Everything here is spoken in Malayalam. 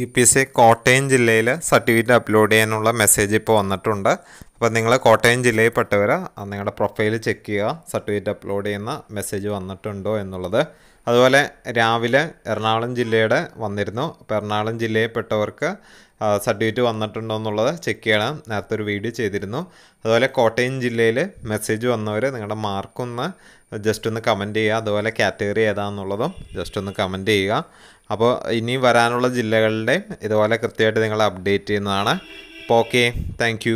U P S C Kottayam ജില്ലയിൽ സർട്ടിഫിക്കറ്റ് അപ്ലോഡ് ചെയ്യാനുള്ള മെസ്സേജ് ഇപ്പോൾ വന്നിട്ടുണ്ട് അപ്പോൾ നിങ്ങൾ കോട്ടയം പെട്ടവർ നിങ്ങളുടെ പ്രൊഫൈൽ ചെക്ക് ചെയ്യുക സർട്ടിഫിക്കറ്റ് അപ്ലോഡ് ചെയ്യുന്ന മെസ്സേജ് വന്നിട്ടുണ്ടോ എന്നുള്ളത് അതുപോലെ രാവിലെ എറണാകുളം ജില്ലയുടെ വന്നിരുന്നു അപ്പോൾ എറണാകുളം ജില്ലയിൽപ്പെട്ടവർക്ക് സർട്ടിഫിക്കറ്റ് വന്നിട്ടുണ്ടോ എന്നുള്ളത് ചെക്ക് ചെയ്യണം നേരത്തെ ഒരു വീഡിയോ ചെയ്തിരുന്നു അതുപോലെ കോട്ടയം ജില്ലയിൽ മെസ്സേജ് വന്നവർ നിങ്ങളുടെ മാർക്കൊന്ന് ജസ്റ്റ് ഒന്ന് കമൻറ്റ് ചെയ്യുക അതുപോലെ കാറ്റഗറി ഏതാണെന്നുള്ളതും ജസ്റ്റ് ഒന്ന് കമൻറ്റ് ചെയ്യുക അപ്പോൾ ഇനി വരാനുള്ള ജില്ലകളുടെ ഇതുപോലെ കൃത്യമായിട്ട് നിങ്ങൾ അപ്ഡേറ്റ് ചെയ്യുന്നതാണ് അപ്പോൾ ഓക്കെ താങ്ക്